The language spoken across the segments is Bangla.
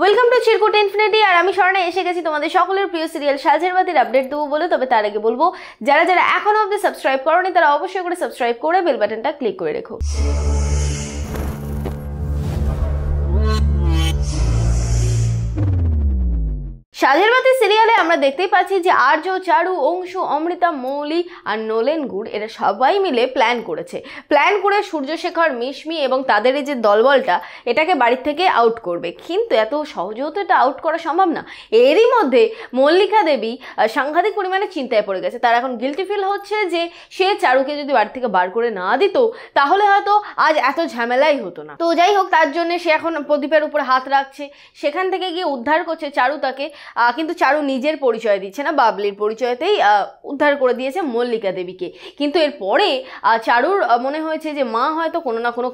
ওয়েলকাম টু চিরকুট ইনফিনিটি আর আমি স্বর্ণা এসে গেছি তোমাদের সকলের প্রিয় সিরিয়াল সালঝেরবাতির আপডেট দেবো বলে তবে তার আগে বলবো যারা যারা এখনও অবধি সাবস্ক্রাইব করনি তারা অবশ্যই করে সাবস্ক্রাইব করে বেল বাটনটা ক্লিক করে রেখো কাজের বাতি সিরিয়ালে আমরা দেখতেই পাচ্ছি যে আর্য চারু অংশ অমৃতা মৌলি আর নোলেন গুড় এরা সবাই মিলে প্ল্যান করেছে প্ল্যান করে সূর্যশেখর মিশমি এবং তাদের এই যে দলবলটা এটাকে বাড়ির থেকে আউট করবে কিন্তু এত সহজেও তো এটা আউট করা সম্ভব না এরই মধ্যে মল্লিকা দেবী সাংঘাতিক পরিমাণে চিন্তায় পড়ে গেছে তার এখন গিলটি ফিল হচ্ছে যে সে চারুকে যদি বাড়ি থেকে বার করে না দিত তাহলে হয়তো আজ এত ঝামেলাই হতো না তো যাই হোক তার জন্য সে এখন প্রদীপের উপর হাত রাখছে সেখান থেকে গিয়ে উদ্ধার করছে চারু তাকে কিন্তু চারু নিজের পরিচয় দিচ্ছে না বাবলির পরিচয়তেই উদ্ধার করে দিয়েছে মল্লিকা দেবীকে কিন্তু এরপরে চারুর মনে হয়েছে যে মা হয়তো কোনো না কোনো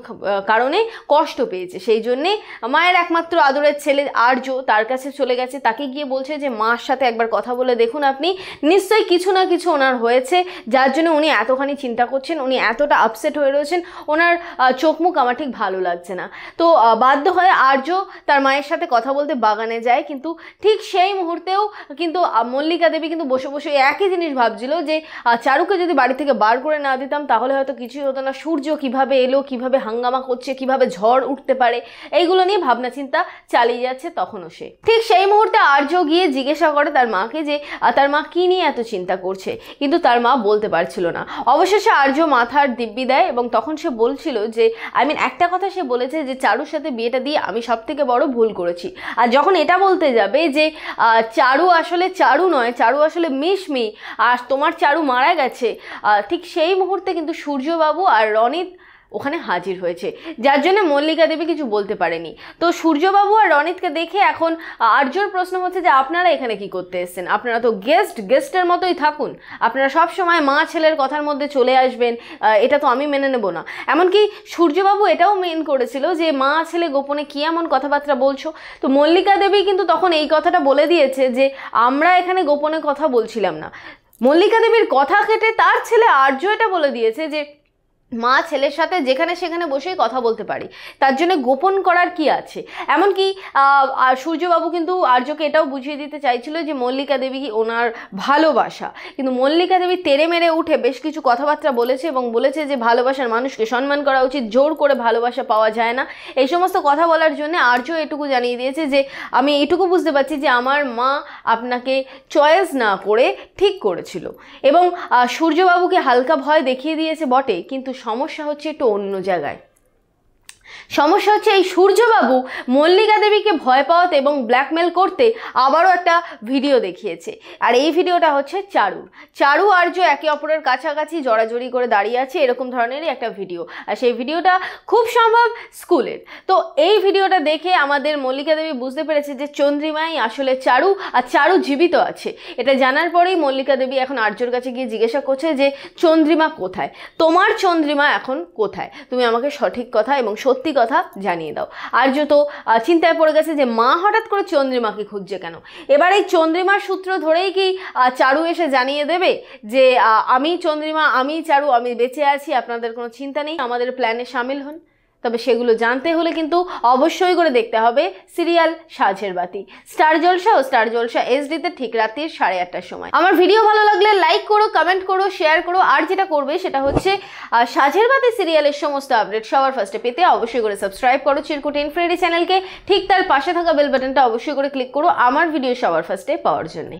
কারণে কষ্ট পেয়েছে সেই জন্যে মায়ের একমাত্র আদরের ছেলে আর্য তার কাছে চলে গেছে তাকে গিয়ে বলছে যে মার সাথে একবার কথা বলে দেখুন আপনি নিশ্চয়ই কিছু না কিছু ওনার হয়েছে যার জন্য উনি এতখানি চিন্তা করছেন উনি এতটা আপসেট হয়ে রয়েছেন ওনার চোখ মুখ আমার ঠিক ভালো লাগছে না তো বাধ্য হয়ে আর্য তার মায়ের সাথে কথা বলতে বাগানে যায় কিন্তু ঠিক সে সেই মুহূর্তেও কিন্তু মল্লিকা দেবী কিন্তু বসে বসে একই জিনিস ভাবছিল যে চারুকে যদি বাড়ি থেকে বার করে না দিতাম তাহলে হয়তো কিছুই হতো না সূর্য কিভাবে এলো কিভাবে হাঙ্গামা করছে কিভাবে ঝড় উঠতে পারে এইগুলো নিয়ে ভাবনা চিন্তা চালিয়ে যাচ্ছে তখনও সে ঠিক সেই মুহূর্তে আর্য গিয়ে জিজ্ঞাসা করে তার মাকে যে তার মা কী নিয়ে এত চিন্তা করছে কিন্তু তার মা বলতে পারছিল না অবশেষে আর্য মাথার দিব্যি দেয় এবং তখন সে বলছিল যে আই মিন একটা কথা সে বলেছে যে চারুর সাথে বিয়েটা দিয়ে আমি সব থেকে বড় ভুল করেছি আর যখন এটা বলতে যাবে যে চারু আসলে চারু নয় চারু আসলে মিশমি আর তোমার চারু মারা গেছে ঠিক সেই মুহূর্তে কিন্তু সূর্যবাবু আর রনিত ওখানে হাজির হয়েছে যার জন্য মল্লিকা দেবী কিছু বলতে পারেনি তো সূর্যবাবু আর রনিতকে দেখে এখন আর্যর প্রশ্ন হচ্ছে যে আপনারা এখানে কি করতে এসছেন আপনারা তো গেস্ট গেস্টের মতোই থাকুন আপনারা সব সময় মা ছেলের কথার মধ্যে চলে আসবেন এটা তো আমি মেনে নেব না এমনকি সূর্যবাবু এটাও মেন করেছিল যে মা ছেলে গোপনে কী এমন কথাবার্তা বলছো তো মল্লিকা দেবী কিন্তু তখন এই কথাটা বলে দিয়েছে যে আমরা এখানে গোপনে কথা বলছিলাম না মল্লিকা দেবীর কথা কেটে তার ছেলে আর্য এটা বলে দিয়েছে যে মা ছেলের সাথে যেখানে সেখানে বসেই কথা বলতে পারি তার জন্য গোপন করার কি আছে এমনকি সূর্যবাবু কিন্তু আর্যকে এটাও বুঝিয়ে দিতে চাইছিল যে মল্লিকা দেবী ওনার ভালোবাসা কিন্তু মল্লিকা দেবী তেরে মেরে উঠে বেশ কিছু কথাবার্তা বলেছে এবং বলেছে যে ভালোবাসার মানুষকে সম্মান করা উচিত জোর করে ভালোবাসা পাওয়া যায় না এই সমস্ত কথা বলার জন্য আর্য এটুকু জানিয়ে দিয়েছে যে আমি এটুকু বুঝতে পারছি যে আমার মা আপনাকে চয়েস না করে ঠিক করেছিল এবং সূর্যবাবুকে হালকা ভয় দেখিয়ে দিয়েছে বটে কিন্তু সমস্যা হচ্ছে একটু অন্য জায়গায় সমস্যা হচ্ছে এই সূর্যবাবু মল্লিকা দেবীকে ভয় পাওয়াতে এবং ব্ল্যাকমেল করতে আবারও একটা ভিডিও দেখিয়েছে আর এই ভিডিওটা হচ্ছে চারুর চারু আর্য একে অপরের কাছাকাছি জড়াজড়ি করে দাঁড়িয়ে আছে এরকম ধরনেরই একটা ভিডিও আর সেই ভিডিওটা খুব সম্ভব স্কুলের তো এই ভিডিওটা দেখে আমাদের মল্লিকা দেবী বুঝতে পেরেছে যে চন্দ্রিমাই আসলে চারু আর চারু জীবিত আছে এটা জানার পরেই মল্লিকা দেবী এখন আর্যর কাছে গিয়ে জিজ্ঞাসা করছে যে চন্দ্রিমা কোথায় তোমার চন্দ্রিমা এখন কোথায় তুমি আমাকে সঠিক কথা এবং সত্যি কথা জানিয়ে দাও আর্য তো চিন্তায় পড়ে গেছে যে মা হঠাৎ করে চন্দ্রিমাকে খুঁজছে কেন এবার এই চন্দ্রিমার সূত্র ধরেই কি চারু এসে জানিয়ে দেবে যে আমি চন্দ্রিমা আমি চারু আমি বেঁচে আছি আপনাদের কোনো চিন্তা নেই আমাদের প্ল্যানে সামিল হন তবে সেগুলো জানতে হলে কিন্তু অবশ্যই করে দেখতে হবে সিরিয়াল সাজের বাতি স্টার জলসা ও স্টার জলসা এসডিতে ঠিক রাত্রির সাড়ে আটটার সময় আমার ভিডিও ভালো লাগলে লাইক করো কমেন্ট করো শেয়ার করো আর যেটা করবে সেটা হচ্ছে সাজের বাতি সিরিয়ালের সমস্ত আপডেট সবার ফার্স্টে পেতে অবশ্যই করে সাবস্ক্রাইব করো চিরকুট ইনফ্রেডি চ্যানেলকে ঠিক তার পাশে থাকা বেল বাটনটা অবশ্যই করে ক্লিক করো আমার ভিডিও সবার ফার্স্টে পাওয়ার জন্য